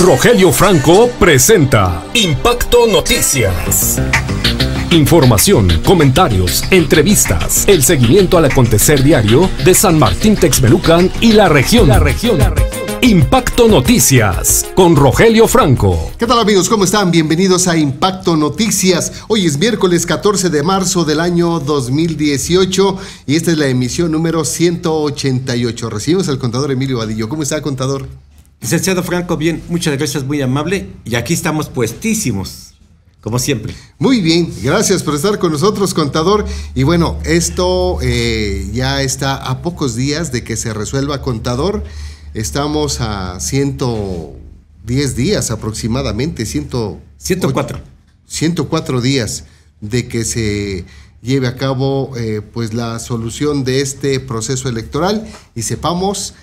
Rogelio Franco presenta Impacto Noticias. Información, comentarios, entrevistas, el seguimiento al acontecer diario de San Martín Texmelucan y la región. La región. Impacto Noticias con Rogelio Franco. ¿Qué tal amigos? ¿Cómo están? Bienvenidos a Impacto Noticias. Hoy es miércoles 14 de marzo del año 2018 y esta es la emisión número 188. Recibimos al contador Emilio Vadillo. ¿Cómo está, contador? Licenciado Franco, bien, muchas gracias, muy amable. Y aquí estamos puestísimos, como siempre. Muy bien, gracias por estar con nosotros, contador. Y bueno, esto eh, ya está a pocos días de que se resuelva, contador. Estamos a 110 días aproximadamente, cuatro. 104. 104 días de que se lleve a cabo eh, pues la solución de este proceso electoral y sepamos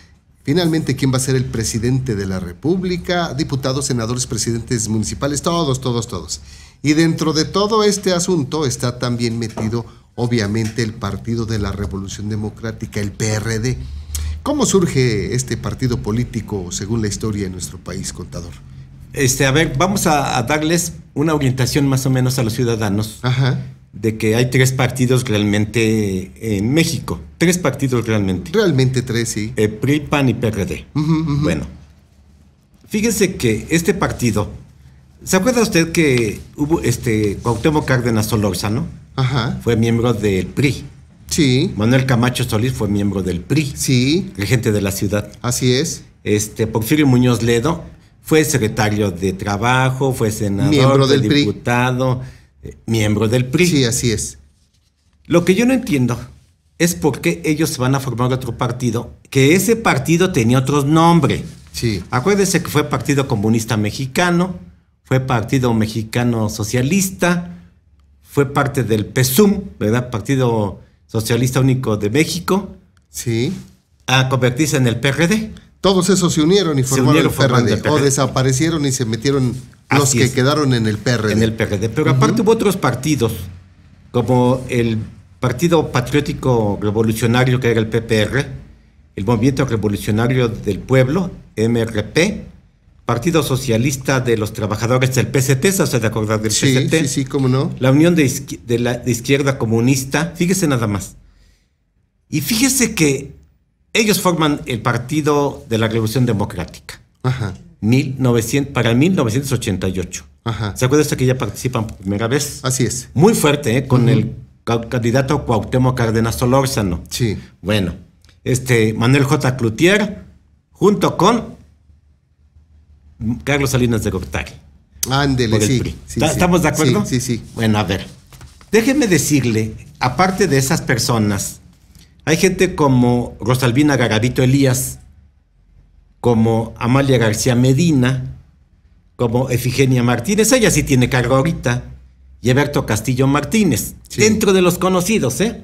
Finalmente, ¿quién va a ser el presidente de la República? Diputados, senadores, presidentes municipales, todos, todos, todos. Y dentro de todo este asunto está también metido, obviamente, el Partido de la Revolución Democrática, el PRD. ¿Cómo surge este partido político según la historia de nuestro país, contador? Este, a ver, vamos a, a darles una orientación más o menos a los ciudadanos. Ajá de que hay tres partidos realmente en México. Tres partidos realmente. Realmente tres, sí. Eh, PRI, PAN y PRD. Bueno, fíjense que este partido, ¿se acuerda usted que hubo este Cuauhtémoc Cárdenas Solórzano? Ajá. Fue miembro del PRI. Sí. Manuel Camacho Solís fue miembro del PRI. Sí. gente de la ciudad. Así es. Este Porfirio Muñoz Ledo fue secretario de Trabajo, fue senador, miembro del diputado. Eh, miembro del PRI. Sí, así es. Lo que yo no entiendo es por qué ellos van a formar otro partido, que ese partido tenía otro nombre. Sí. Acuérdense que fue Partido Comunista Mexicano, fue Partido Mexicano Socialista, fue parte del PESUM, ¿verdad? Partido Socialista Único de México. Sí. A convertirse en el PRD. Todos esos se unieron y formaron, el, O desaparecieron y se metieron los que quedaron en el PRD. En el PRD. Pero aparte hubo otros partidos, como el Partido Patriótico Revolucionario, que era el PPR, el Movimiento Revolucionario del Pueblo, MRP, Partido Socialista de los Trabajadores del PCT, ¿se de acordar del sí, PCT? Sí, sí, cómo no. La Unión de, la de Izquierda Comunista, fíjese nada más. Y fíjese que ellos forman el Partido de la Revolución Democrática. Ajá. 1900, para 1988. ¿Se acuerda usted que ya participan por primera vez? Así es. Muy fuerte, ¿eh? con el candidato Cuauhtémoc Cardenas Solórzano. Sí. Bueno, este Manuel J. Cloutier, junto con Carlos Salinas de Gortari. Ándele, sí, ¿Estamos de acuerdo? Sí, sí, sí. Bueno, a ver. Déjeme decirle, aparte de esas personas, hay gente como Rosalvina Garavito Elías, como Amalia García Medina, como Efigenia Martínez, ella sí tiene cargo ahorita, y Eberto Castillo Martínez, dentro de los conocidos, ¿eh?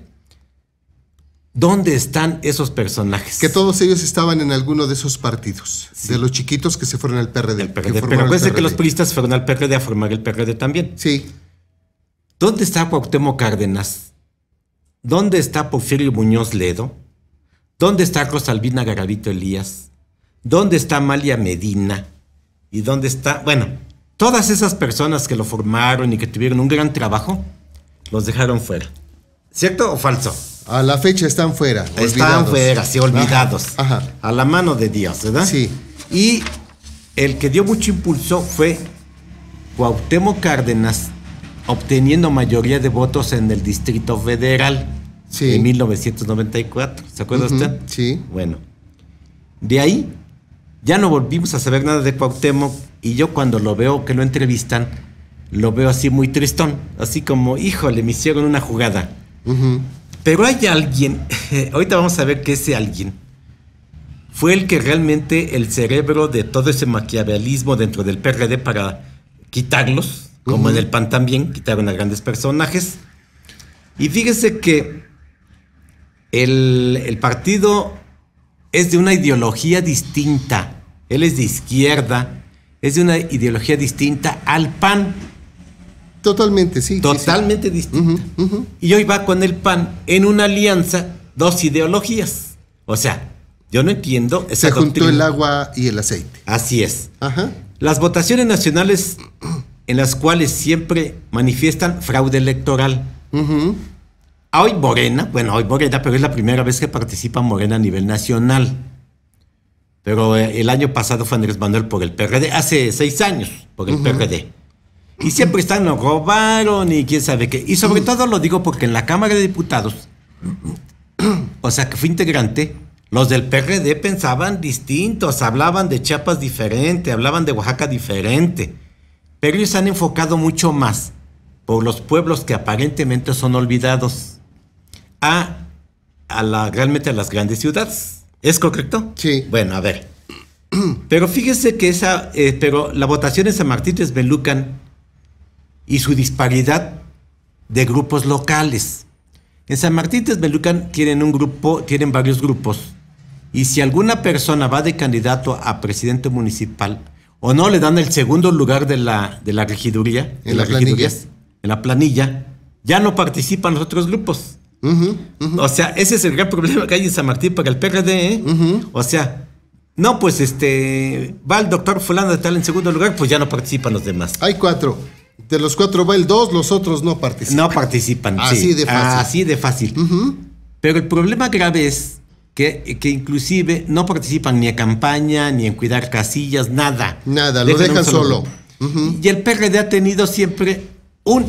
¿Dónde están esos personajes? Que todos ellos estaban en alguno de esos partidos, de los chiquitos que se fueron al PRD. PRD que pero que los se fueron al PRD a formar el PRD también. Sí. ¿Dónde está Cuauhtémoc Cárdenas? ¿Dónde está Porfirio Muñoz Ledo? ¿Dónde está Rosalvina Garavito Elías? dónde está Amalia Medina y dónde está, bueno, todas esas personas que lo formaron y que tuvieron un gran trabajo, los dejaron fuera. ¿Cierto o falso? A la fecha están fuera. Están fuera, sí, olvidados. Ajá, A la mano de Dios, ¿verdad? Sí. Y el que dio mucho impulso fue Cuauhtémoc Cárdenas, obteniendo mayoría de votos en el Distrito Federal en 1994. ¿Se acuerda usted? Sí. Bueno, de ahí ya no volvimos a saber nada de Cuauhtémoc y yo cuando lo veo que lo entrevistan, lo veo así muy tristón, así como, híjole, me hicieron una jugada. Pero hay alguien, ahorita vamos a ver que ese alguien fue el que realmente el cerebro de todo ese maquiavelismo dentro del PRD para quitarlos, como en el PAN también, quitaron a grandes personajes. Y fíjese que el, el partido es de una ideología distinta él es de izquierda, es de una ideología distinta al PAN. Totalmente, sí. Totalmente distinta. Y hoy va con el PAN en una alianza, dos ideologías. O sea, yo no entiendo esa Se juntó el agua y el aceite. Así es. Ajá. Las votaciones nacionales en las cuales siempre manifiestan fraude electoral. Hoy Morena, bueno, hoy Morena, pero es la primera vez que participa Morena a nivel nacional. Pero eh, el año pasado fue Andrés Manuel por el PRD, hace seis años por el PRD. Y siempre están, nos robaron y quién sabe qué. Y sobre todo lo digo porque en la Cámara de Diputados, o sea que fue integrante, los del PRD pensaban distintos, hablaban de Chiapas diferente, hablaban de Oaxaca diferente. Pero ellos han enfocado mucho más por los pueblos que aparentemente son olvidados a, a realmente a las grandes ciudades. ¿Es correcto? Sí. Bueno, a ver. Pero fíjese que esa, eh, pero la votación en San Martín Belucan y su disparidad de grupos locales. En San Martín Belucan tienen un grupo, tienen varios grupos. Y si alguna persona va de candidato a presidente municipal, o no le dan el segundo lugar de la, de la regiduría, en la en la planilla, ya no participan los otros grupos. O sea, ese es el gran problema que hay en San Martín para el PRD. ¿eh? O sea, no, pues este va el doctor fulano de tal en segundo lugar, pues ya no participan los demás. Hay cuatro. De los cuatro va el dos, los otros no participan. No participan. Así de fácil. Así de fácil. Pero el problema grave es que, que, inclusive no participan ni a campaña, ni en cuidar casillas, nada. Nada, lo dejan solo. Y el PRD ha tenido siempre un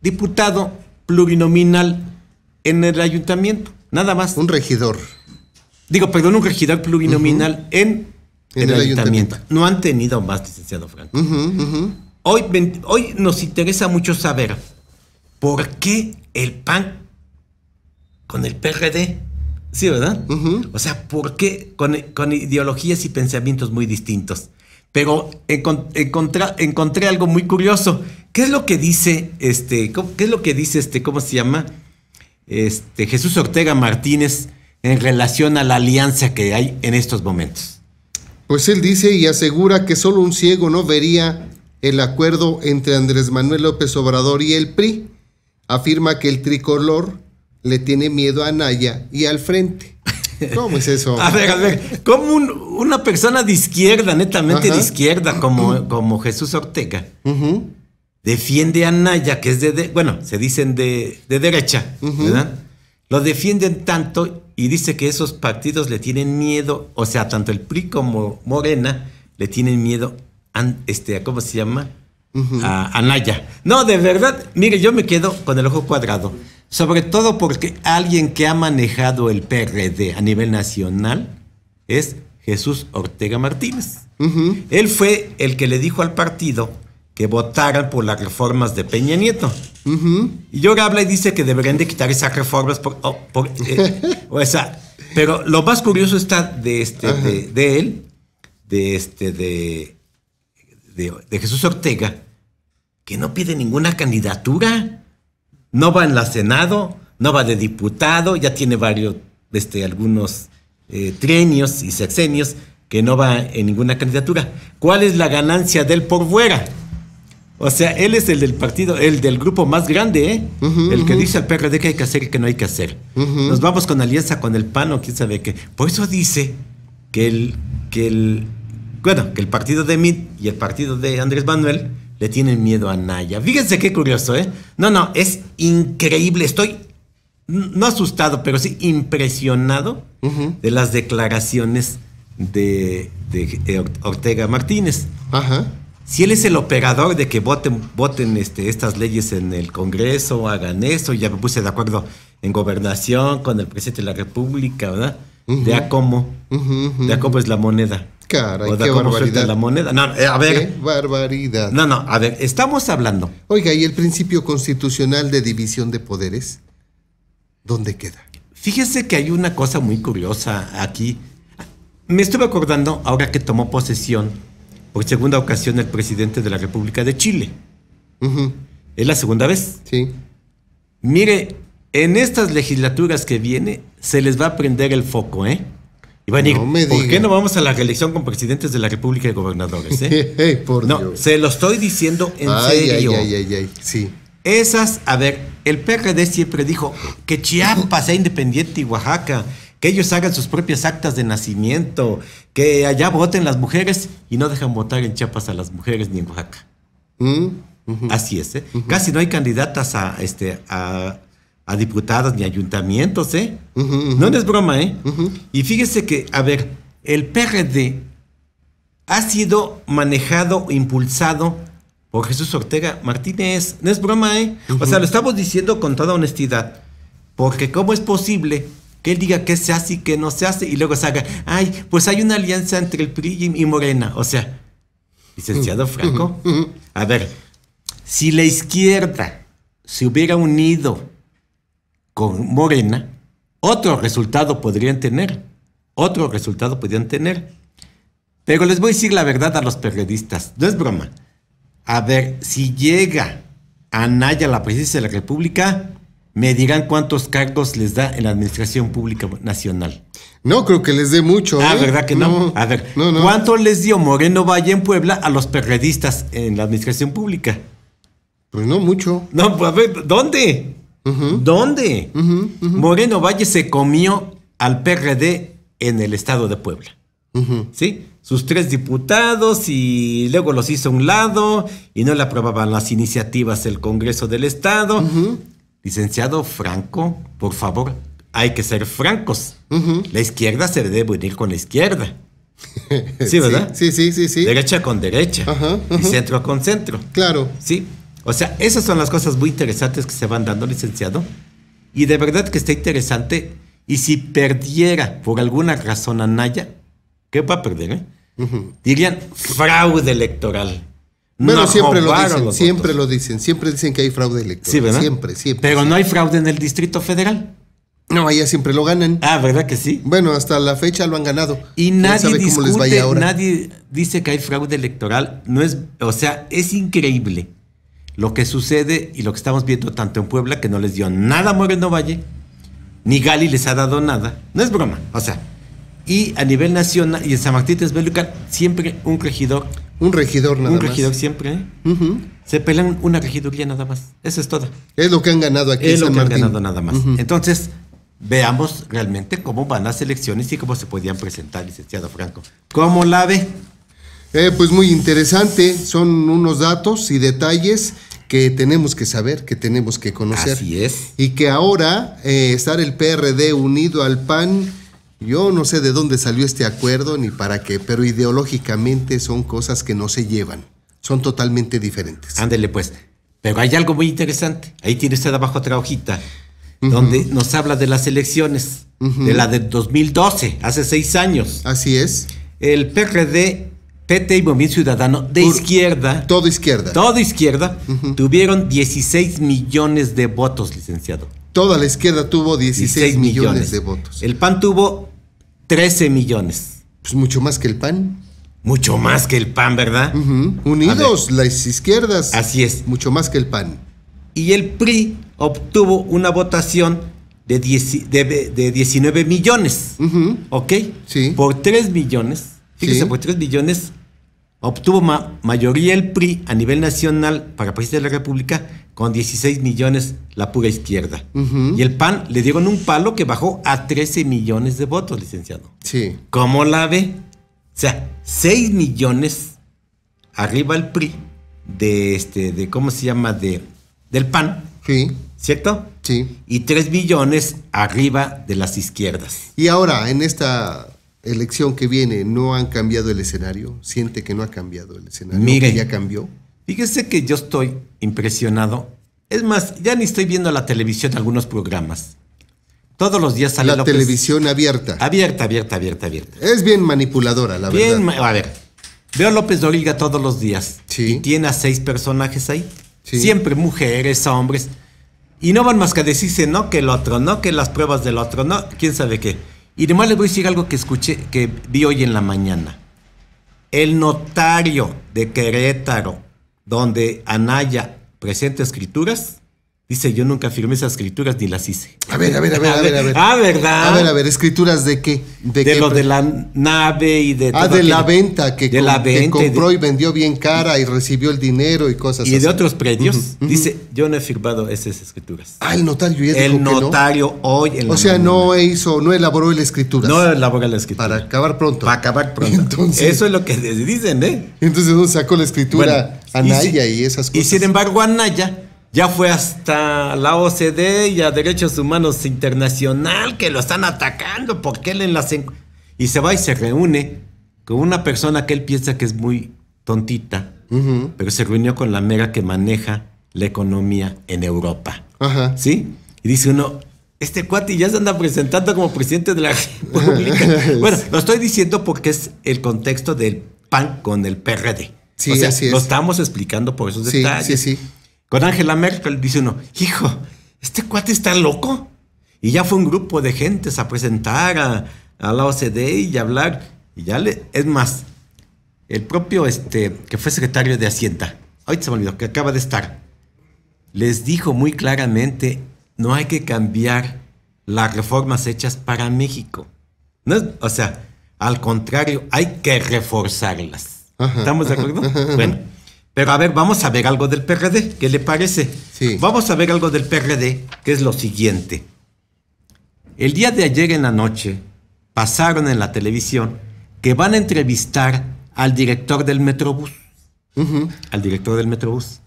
diputado plurinominal en el ayuntamiento, nada más. Un regidor. Digo, perdón, un regidor plurinominal en, el, ayuntamiento. No han tenido más, licenciado Franco. Hoy, hoy nos interesa mucho saber por qué el PAN con el PRD. Sí, ¿verdad? O sea, ¿por qué con, ideologías y pensamientos muy distintos? Pero encontré algo muy curioso. ¿Qué es lo que dice este? ¿Qué es lo que dice este? ¿Cómo se llama? este, Jesús Ortega Martínez en relación a la alianza que hay en estos momentos? Pues él dice y asegura que solo un ciego no vería el acuerdo entre Andrés Manuel López Obrador y el PRI. Afirma que el tricolor le tiene miedo a Naya y al frente. ¿Cómo es eso? a ver, a ver, como una persona de izquierda, netamente de izquierda, como, como Jesús Ortega, defiende a Naya, que es de, bueno, se dicen de, derecha, ¿verdad? Lo defienden tanto y dice que esos partidos le tienen miedo, o sea, tanto el PRI como Morena le tienen miedo este, a, este, ¿cómo se llama? a, Naya. No, de verdad, mire, yo me quedo con el ojo cuadrado. Sobre todo porque alguien que ha manejado el PRD a nivel nacional es Jesús Ortega Martínez. Él fue el que le dijo al partido que votaran por las reformas de Peña Nieto. Y ahora habla y dice que deberían de quitar esas reformas por, oh, eh, pero lo más curioso está de este, de, él, de este, de, de, Jesús Ortega, que no pide ninguna candidatura, no va en la Senado, no va de diputado, ya tiene varios, este, algunos eh, trienios y sexenios que no va en ninguna candidatura. ¿Cuál es la ganancia de él por fuera? O sea, él es el del partido, el del grupo más grande, ¿eh? el que dice al PRD que hay que hacer y que no hay que hacer. Nos vamos con alianza con el PAN o quién sabe qué. Por eso dice que el, que el, bueno, que el partido de Mid y el partido de Andrés Manuel le tienen miedo a Naya. Fíjense qué curioso, ¿eh? No, no, es increíble. Estoy no asustado, pero sí impresionado de las declaraciones de, de Ortega Martínez. Ajá si él es el operador de que voten, voten este, estas leyes en el Congreso, hagan eso, ya me puse de acuerdo en gobernación con el presidente de la República, ¿verdad? De cómo. cómo es la moneda. Caray, o de qué cómo barbaridad. la moneda. No, eh, a ver. barbaridad. No, no, a ver, estamos hablando. Oiga, ¿y el principio constitucional de división de poderes? ¿Dónde queda? Fíjese que hay una cosa muy curiosa aquí. Me estuve acordando ahora que tomó posesión por segunda ocasión el presidente de la República de Chile. Es la segunda vez. Sí. Mire, en estas legislaturas que viene se les va a prender el foco, ¿eh? Y van a decir, no me ¿por qué no vamos a la reelección con presidentes de la República y gobernadores? ¿eh? Por no, se lo estoy diciendo en serio. Ay, ay, ay, sí. Esas, a ver, el PRD siempre dijo que Chiapas sea independiente y Oaxaca que ellos hagan sus propias actas de nacimiento, que allá voten las mujeres y no dejan votar en Chiapas a las mujeres ni en Oaxaca. Mm, Así es, ¿eh? Casi no hay candidatas a, este, a, a ni ayuntamientos, ¿eh? no es broma, ¿eh? Y fíjese que, a ver, el PRD ha sido manejado, impulsado por Jesús Ortega Martínez. No es broma, ¿eh? O sea, lo estamos diciendo con toda honestidad. Porque ¿cómo es posible que él diga qué se hace y qué no se hace, y luego saca ay, pues hay una alianza entre el PRI y Morena. O sea, licenciado Franco, a ver, si la izquierda se hubiera unido con Morena, otro resultado podrían tener, otro resultado podrían tener. Pero les voy a decir la verdad a los periodistas, no es broma. A ver, si llega a Anaya la presidencia de la República, me dirán cuántos cargos les da en la Administración Pública Nacional. No creo que les dé mucho. Ah, ¿eh? ¿verdad que no? A ver, ¿cuánto les dio Moreno Valle en Puebla a los perredistas en la Administración Pública? Pues no mucho. No, pues a ver, ¿dónde? ¿Dónde? Moreno Valle se comió al PRD en el estado de Puebla. ¿Sí? Sus tres diputados y luego los hizo a un lado y no le aprobaban las iniciativas del Congreso del Estado. Licenciado Franco, por favor, hay que ser francos. La izquierda se debe unir con la izquierda. ¿Sí, verdad? Sí, sí, sí, sí. Derecha con derecha. centro con centro. Claro. Sí. O sea, esas son las cosas muy interesantes que se van dando, licenciado. Y de verdad que está interesante. Y si perdiera por alguna razón a Naya, ¿qué va a perder? Eh? Dirían fraude electoral pero siempre lo dicen, siempre lo dicen, siempre dicen que hay fraude electoral. Siempre, siempre. Pero no hay fraude en el Distrito Federal. No, allá siempre lo ganan. Ah, ¿verdad que sí? Bueno, hasta la fecha lo han ganado. Y nadie discute, nadie dice que hay fraude electoral. No es, o sea, es increíble lo que sucede y lo que estamos viendo tanto en Puebla, que no les dio nada a Moreno Valle, ni Gali les ha dado nada. No es broma, o sea. Y a nivel nacional y en San Martín de siempre un regidor un regidor nada más. Un regidor siempre. ¿eh? Se pelean una regiduría nada más. Eso es todo. Es lo que han ganado aquí. Es San lo que han ganado nada más. Entonces, veamos realmente cómo van las elecciones y cómo se podían presentar, licenciado Franco. ¿Cómo la ve? Eh, pues muy interesante. Son unos datos y detalles que tenemos que saber, que tenemos que conocer. Así es. Y que ahora eh, estar el PRD unido al PAN yo no sé de dónde salió este acuerdo ni para qué, pero ideológicamente son cosas que no se llevan. Son totalmente diferentes. Ándele pues. Pero hay algo muy interesante. Ahí tiene usted abajo otra hojita, donde nos habla de las elecciones, de la de 2012, hace seis años. Así es. El PRD, PT y Movimiento Ciudadano de izquierda. Todo izquierda. Todo izquierda. Tuvieron 16 millones de votos, licenciado. Toda la izquierda tuvo 16, millones. de votos. El PAN tuvo 13 millones. Pues mucho más que el PAN. Mucho más que el PAN, ¿verdad? Unidos, las izquierdas. Así es. Mucho más que el PAN. Y el PRI obtuvo una votación de, 19 millones. ¿Ok? Sí. Por 3 millones. Fíjese, por 3 millones obtuvo mayoría el PRI a nivel nacional para presidente de la República con 16 millones la pura izquierda. Y el PAN le dieron un palo que bajó a 13 millones de votos, licenciado. Sí. ¿Cómo la ve? O sea, 6 millones arriba el PRI de este, de ¿cómo se llama? de del PAN. Sí. ¿Cierto? Sí. Y 3 millones arriba de las izquierdas. Y ahora, en esta elección que viene, ¿no han cambiado el escenario? ¿Siente que no ha cambiado el escenario? Mire, que ya cambió. Fíjese que yo estoy impresionado. Es más, ya ni estoy viendo la televisión algunos programas. Todos los días sale la televisión abierta. Abierta, abierta, abierta, abierta. Es bien manipuladora, la verdad. a ver, veo a López Doriga todos los días. Sí. Y tiene a seis personajes ahí. Siempre mujeres, hombres. Y no van más que a decirse, no, que el otro, no, que las pruebas del otro, no, quién sabe qué. Y además le voy a decir algo que escuché, que vi hoy en la mañana. El notario de Querétaro donde Anaya presenta escrituras Dice, yo nunca firmé esas escrituras ni las hice. A ver, a ver, a ver, a ver, a ver. Ah, ¿verdad? A ver, a ver, escrituras de qué? De, lo de la nave y de... Ah, de la venta, que, que compró y vendió bien cara y recibió el dinero y cosas así. Y de otros predios. Dice, yo no he firmado esas escrituras. Ah, el notario ya El notario que hoy... o sea, no hizo, no elaboró las escritura. No elaboró la escritura. Para acabar pronto. Para acabar pronto. Eso es lo que dicen, ¿eh? Entonces, uno sacó la escritura a Naya y, esas cosas? Y sin embargo, Anaya ya fue hasta la OCDE y a Derechos Humanos Internacional que lo están atacando porque él en la... Y se va y se reúne con una persona que él piensa que es muy tontita, pero se reunió con la mega que maneja la economía en Europa. Ajá. ¿Sí? Y dice uno, este cuate ya se anda presentando como presidente de la República. bueno, lo estoy diciendo porque es el contexto del PAN con el PRD. Sí, así Lo estamos explicando por esos detalles. sí, Sí, sí. Con Angela Merkel dice uno, hijo, este cuate está loco. Y ya fue un grupo de gentes a presentar a, la OCDE y a hablar. Y ya le, es más, el propio este, que fue secretario de Hacienda, hoy se me olvidó, que acaba de estar, les dijo muy claramente, no hay que cambiar las reformas hechas para México. No o sea, al contrario, hay que reforzarlas. ¿Estamos de acuerdo? bueno. Pero a ver, vamos a ver algo del PRD, ¿qué le parece? Sí. Vamos a ver algo del PRD, que es lo siguiente. El día de ayer en la noche pasaron en la televisión que van a entrevistar al director del Metrobús. Al director del Metrobús.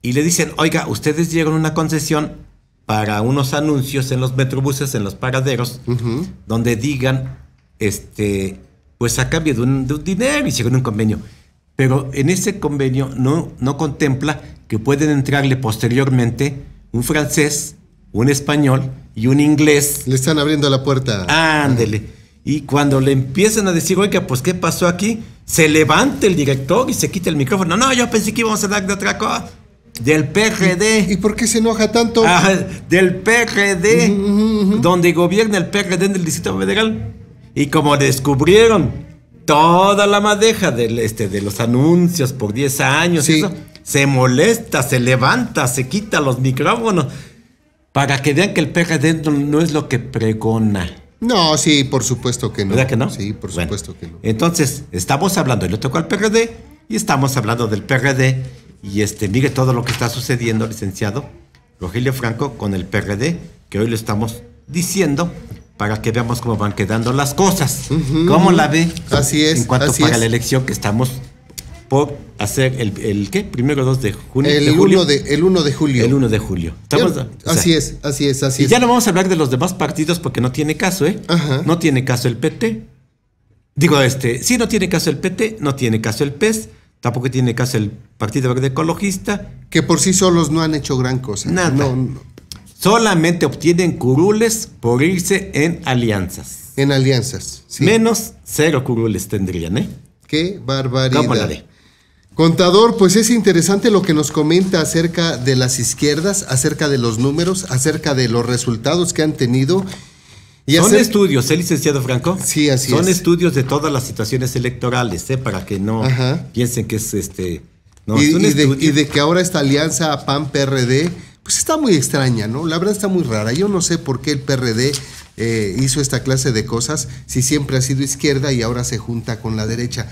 Y le dicen, oiga, ustedes dieron una concesión para unos anuncios en los metrobuses, en los paraderos, donde digan, este, pues a cambio de un, de un dinero, hicieron un convenio pero en ese convenio no, no contempla que pueden entrarle posteriormente un francés, un español y un inglés. Le están abriendo la puerta. Ándele. Y cuando le empiezan a decir, oiga, pues ¿qué pasó aquí? Se levanta el director y se quita el micrófono. No, yo pensé que íbamos a hablar de otra cosa. Del PRD. ¿Y, por qué se enoja tanto? Ah, del PRD, donde gobierna el PRD en el Distrito Federal. Y como descubrieron toda la madeja este, de los anuncios por 10 años, se molesta, se levanta, se quita los micrófonos, para que vean que el PRD no, es lo que pregona. No, sí, por supuesto que no. ¿Verdad que no? Sí, por supuesto que no. Entonces, estamos hablando, le tocó al PRD y estamos hablando del PRD. Y este, mire todo lo que está sucediendo, licenciado Rogelio Franco, con el PRD, que hoy lo estamos diciendo para que veamos cómo van quedando las cosas. ¿Cómo la ve? Así es. En cuanto para la elección que estamos por hacer el, el ¿qué? Primero 2 de junio. El, de de, el 1 de julio. El 1 de julio. así es, así es, así es. ya no vamos a hablar de los demás partidos porque no tiene caso, ¿eh? No tiene caso el PT. Digo, este, sí, no tiene caso el PT, no tiene caso el PES, tampoco tiene caso el Partido Verde Ecologista. Que por sí solos no han hecho gran cosa. Nada. No, no solamente obtienen curules por irse en alianzas. En alianzas, Menos cero curules tendrían, ¿eh? Qué barbaridad. Contador, pues es interesante lo que nos comenta acerca de las izquierdas, acerca de los números, acerca de los resultados que han tenido. Son estudios, ¿eh, licenciado Franco? Sí, así es. Son estudios de todas las situaciones electorales, ¿eh? Para que no piensen que es este... y, de, y, de, que ahora esta alianza PAN-PRD pues está muy extraña, ¿no? La verdad está muy rara. Yo no sé por qué el PRD eh, hizo esta clase de cosas si siempre ha sido izquierda y ahora se junta con la derecha.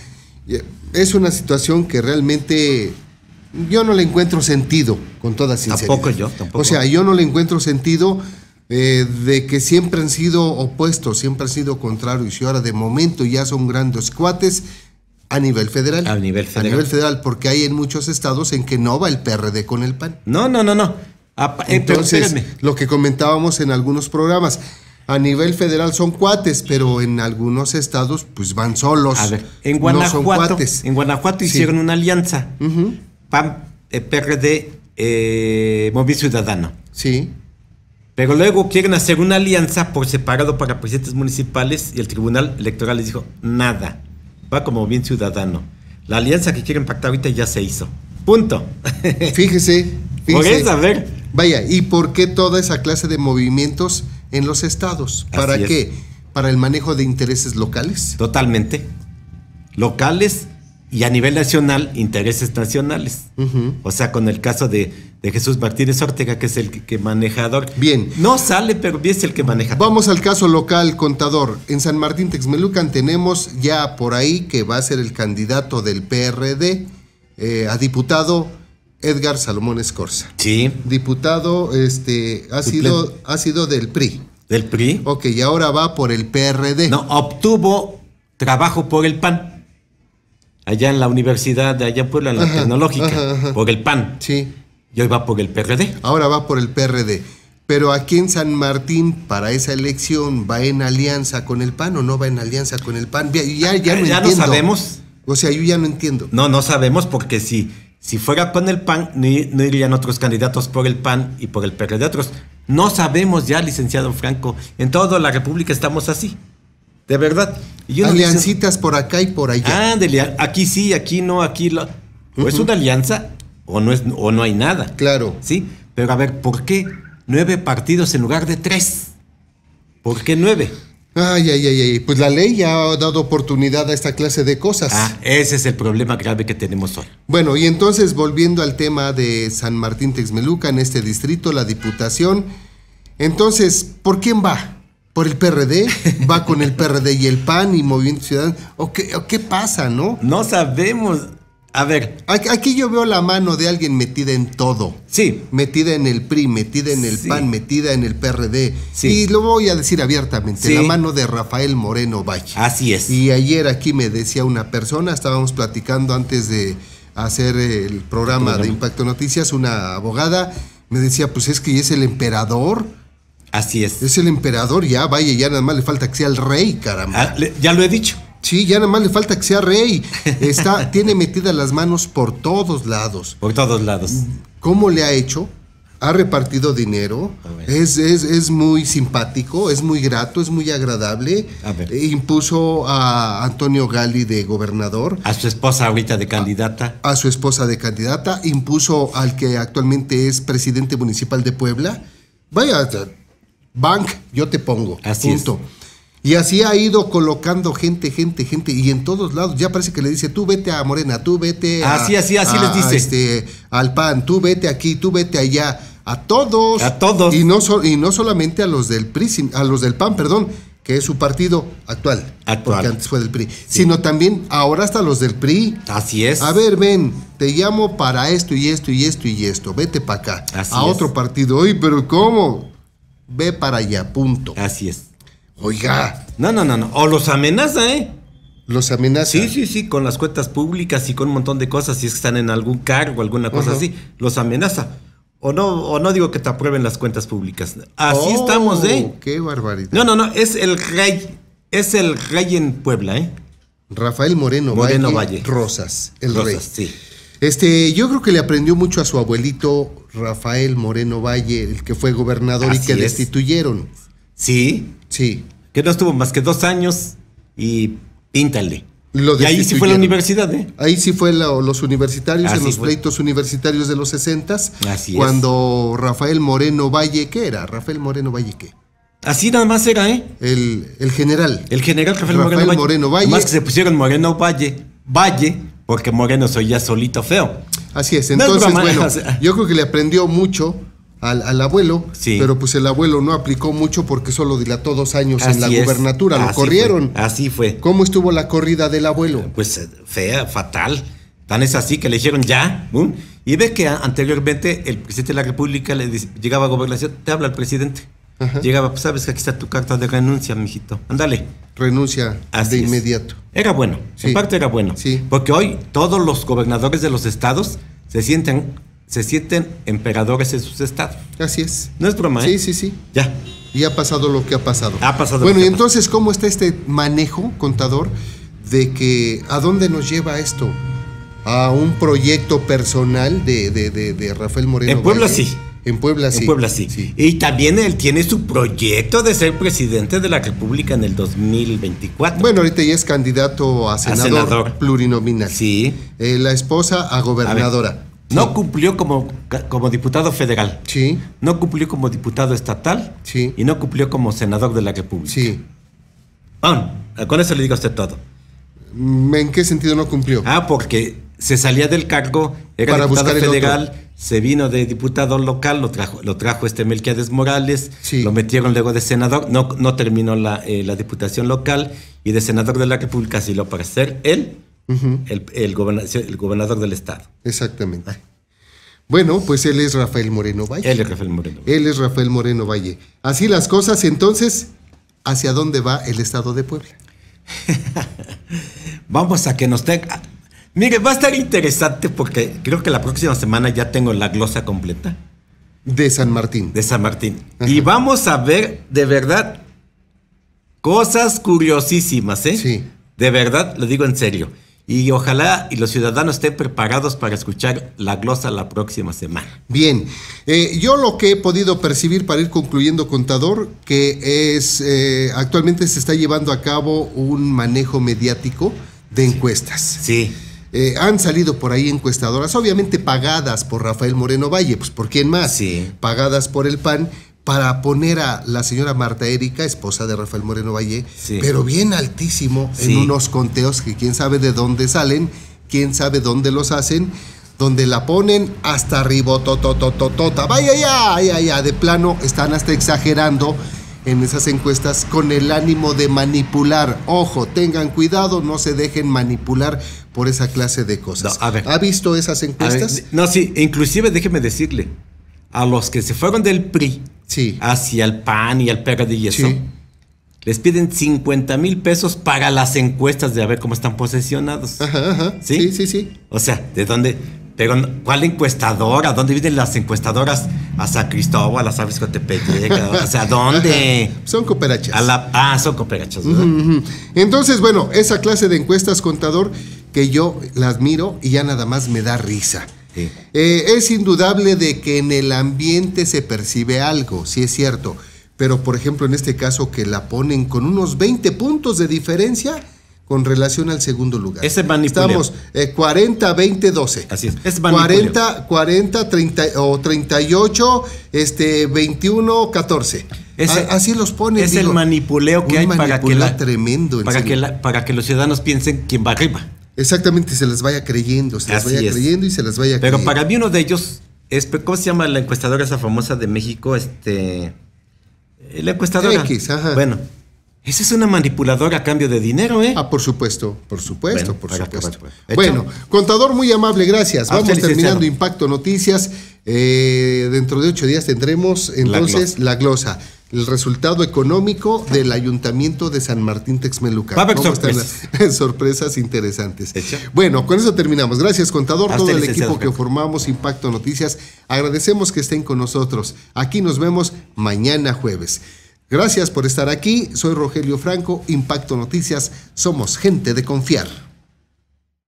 Eh, es una situación que realmente yo no le encuentro sentido, con toda sinceridad. Tampoco yo, tampoco. O sea, yo no le encuentro sentido eh, de que siempre han sido opuestos, siempre han sido contrarios y ahora de momento ya son grandes cuates a nivel federal. A nivel federal. A nivel federal, porque hay en muchos estados en que no va el PRD con el PAN. No, no, no, no. Ah, entonces, lo que comentábamos en algunos programas, a nivel federal son cuates, pero en algunos estados pues van solos. A ver, en Guanajuato, en Guanajuato hicieron una alianza. Uh PRD, eh, Movimiento Ciudadano. Sí. Pero luego quieren hacer una alianza por separado para presidentes municipales y el Tribunal Electoral les dijo, nada, va como Movimiento ciudadano. La alianza que quieren pactar ahorita ya se hizo. Punto. Fíjese. fíjese. Por eso, a ver, Vaya, ¿y por qué toda esa clase de movimientos en los estados? ¿Para qué? ¿Para el manejo de intereses locales? Totalmente. Locales y a nivel nacional, intereses nacionales. O sea, con el caso de, Jesús Martínez Ortega, que es el que, manejador. Bien. No sale, pero es el que maneja. Vamos al caso local, contador. En San Martín Texmelucan tenemos ya por ahí que va a ser el candidato del PRD eh, a diputado Edgar Salomón Escorza. Sí. Diputado, este, ha sido, ha sido del PRI. ¿Del PRI? Ok, y ahora va por el PRD. No, obtuvo trabajo por el PAN. Allá en la universidad de allá en Puebla, la tecnológica, por el PAN. Sí. Y hoy va por el PRD. Ahora va por el PRD. Pero aquí en San Martín, para esa elección, ¿va en alianza con el PAN o no va en alianza con el PAN? Ya, ya, ah, no sabemos. O sea, yo ya no entiendo. No, no sabemos porque si si fuera con el PAN, no, irían otros candidatos por el PAN y por el de otros. No sabemos ya, licenciado Franco. En toda la República estamos así. De verdad. Aliancitas por acá y por allá. aquí sí, aquí no, aquí... Lo, o es una alianza o no, es, o no hay nada. Claro. Sí, pero a ver, ¿por qué nueve partidos en lugar de tres? ¿Por qué nueve? Ay, ay, ay, ay. Pues la ley ya ha dado oportunidad a esta clase de cosas. Ah, ese es el problema grave que tenemos hoy. Bueno, y entonces volviendo al tema de San Martín Texmeluca, en este distrito, la diputación. Entonces, ¿por quién va? ¿Por el PRD? ¿Va con el PRD y el PAN y Movimiento Ciudadano? qué, qué pasa, no? No sabemos. A ver. Aquí yo veo la mano de alguien metida en todo. Sí. Metida en el PRI, metida en el PAN, metida en el PRD. Sí. Y lo voy a decir abiertamente, la mano de Rafael Moreno Valle. Así es. Y ayer aquí me decía una persona, estábamos platicando antes de hacer el programa, de Impacto Noticias, una abogada, me decía, pues es que es el emperador. Así es. Es el emperador, ya, vaya, ya nada más le falta que sea el rey, caramba. Ah, ya lo he dicho. Sí, ya nada más le falta que sea rey. Está, tiene metidas las manos por todos lados. Por todos lados. ¿Cómo le ha hecho? Ha repartido dinero. Es, muy simpático, es muy grato, es muy agradable. A ver. E impuso a Antonio Gali de gobernador. A su esposa ahorita de candidata. A, su esposa de candidata. Impuso al que actualmente es presidente municipal de Puebla. Vaya, Bank, yo te pongo. Así Es. Y así ha ido colocando gente, gente, gente, y en todos lados. Ya parece que le dice, tú vete a Morena, tú vete a, Así, así, así les dice. Este, al PAN, tú vete aquí, tú vete allá. A todos. A todos. Y no, y no solamente a los del PRI, a los del PAN, perdón, que es su partido actual. Actual. Porque antes fue del PRI. Sino también ahora hasta los del PRI. Así es. A ver, ven, te llamo para esto y esto y esto y esto. Vete para acá. Así a otro partido. Oye, pero ¿cómo? Ve para allá, punto. Así es. Oiga. No, no, no, no. O los amenaza, ¿eh? Los amenaza. Sí, sí, sí, con las cuentas públicas y con un montón de cosas, si es que están en algún cargo, alguna cosa así, los amenaza. O no, o no digo que te aprueben las cuentas públicas. Así oh, estamos, ¿eh? Qué barbaridad. No, no, no, es el rey, es el rey en Puebla, ¿eh? Rafael Moreno, Moreno Valle, Rosas, el Rosas, Sí. Este, yo creo que le aprendió mucho a su abuelito Rafael Moreno Valle, el que fue gobernador y que le destituyeron. Sí. Sí. Que no estuvo más que dos años y píntale. y ahí sí fue la universidad, ¿eh? Ahí sí fue los universitarios, en los pleitos universitarios de los 60 Así cuando Rafael Moreno Valle, ¿qué era? Rafael Moreno Valle, ¿qué? Así nada más era, ¿eh? El, general. El general Rafael, Moreno, Valle. Moreno Valle. Más que se pusieron Moreno Valle, Valle, porque Moreno soy ya solito feo. Así es, entonces, bueno, yo creo que le aprendió mucho al, abuelo, sí. pero pues el abuelo no aplicó mucho porque solo dilató dos años en la gubernatura, lo corrieron. Así fue. ¿Cómo estuvo la corrida del abuelo? Pues fea, fatal. Tan es así que le dijeron ya. Y ves que anteriormente el presidente de la República le llegaba a gobernación, te habla el presidente. Llegaba, pues sabes que aquí está tu carta de renuncia, mijito. Ándale. Renuncia de inmediato. Era bueno, en parte era bueno. Sí. Porque hoy todos los gobernadores de los estados se sienten se sienten emperadores en sus estados. Así es. No es broma. ¿eh? Sí, sí, sí. Ya. Y ha pasado lo que ha pasado. Ha pasado. Bueno, lo que y entonces, ¿cómo está este manejo contador de que a dónde nos lleva esto? A un proyecto personal de, de, de, Rafael Moreno. En Puebla sí. En Puebla sí. En Puebla sí. Y también él tiene su proyecto de ser presidente de la República en el 2024. Bueno, ahorita ya es candidato a senador, plurinomina plurinominal. Sí. Eh, la esposa a gobernadora. No cumplió como, como diputado federal. Sí. No cumplió como diputado estatal. Sí. Y no cumplió como senador de la República. Sí. con eso le digo a usted todo. Mm, ¿En qué sentido no cumplió? Ah, porque se salía del cargo, era diputado federal, se vino de diputado local, lo trajo, este Melquiades Morales, lo metieron luego de senador, no, no terminó la, eh, diputación local y de senador de la República sí lo parecer él el, gobernador del estado. Exactamente. Ah. Bueno, pues él es Rafael Moreno Valle. Él es Rafael Moreno. Él es Rafael Moreno Valle. Así las cosas, entonces, ¿hacia dónde va el estado de Puebla? Vamos a que nos tenga... Mire, va a estar interesante porque creo que la próxima semana ya tengo la glosa completa. De San Martín. De San Martín. Y vamos a ver, de verdad, cosas curiosísimas, ¿eh? De verdad, lo digo en serio. Y ojalá y los ciudadanos estén preparados para escuchar la glosa la próxima semana. Bien, eh, yo lo que he podido percibir para ir concluyendo, contador, que es eh, actualmente se está llevando a cabo un manejo mediático de encuestas. Sí. Eh, han salido por ahí encuestadoras, obviamente pagadas por Rafael Moreno Valle, pues por quién más, sí. pagadas por el PAN, para poner a la señora Marta Erika, esposa de Rafael Moreno Valle, pero bien altísimo en unos conteos que quién sabe de dónde salen, quién sabe dónde los hacen, donde la ponen hasta arriba, tototototota, vaya ya, ya, ya, de plano están hasta exagerando en esas encuestas con el ánimo de manipular. Ojo, tengan cuidado, no se dejen manipular por esa clase de cosas. ver, ¿Ha visto esas encuestas? no, sí, inclusive déjeme decirle, a los que se fueron del PRI, hacia el PAN y al perro de yeso Les piden 50 mil pesos para las encuestas de a ver cómo están posesionados. Ajá, ajá. ¿Sí? sí, sí, O sea, ¿de dónde? Pero, ¿cuál encuestadora? ¿Dónde vienen las encuestadoras? A San Cristóbal, a San Tepetec, o sea, ¿dónde? Son cooperachas. A la, ah, son Entonces, bueno, esa clase de encuestas, contador, que yo las miro y ya nada más me da risa. Eh, es indudable de que en el ambiente se percibe algo, sí es cierto, pero por ejemplo en este caso que la ponen con unos 20 puntos de diferencia con relación al segundo lugar. Ese manipuleo. Estamos 40, 20, 12. Así es. 40, 40, 30 o 38, este, 21, 14. así los ponen. Es el manipuleo que hay para que la, tremendo, para que los ciudadanos piensen quién va arriba. Exactamente, se las vaya creyendo, se las vaya creyendo y se las vaya Pero para mí uno de ellos es, ¿cómo se llama la encuestadora esa famosa de México? Este, eh, la encuestadora. Bueno, esa es una manipuladora a cambio de dinero, ¿eh? Ah, por supuesto, por supuesto, por supuesto. Pues. Bueno, contador muy amable, gracias. Vamos terminando Impacto Noticias. Eh, dentro de ocho días tendremos entonces la glosa el resultado económico del Ayuntamiento de San Martín Texmelucan. a pues- sorpresas. interesantes. Bueno, con eso terminamos. Gracias, contador, todo el equipo que formamos Impacto Noticias. Agradecemos que estén con nosotros. Aquí nos vemos mañana jueves. Gracias por estar aquí. Soy Rogelio Franco, Impacto Noticias. Somos gente de confiar.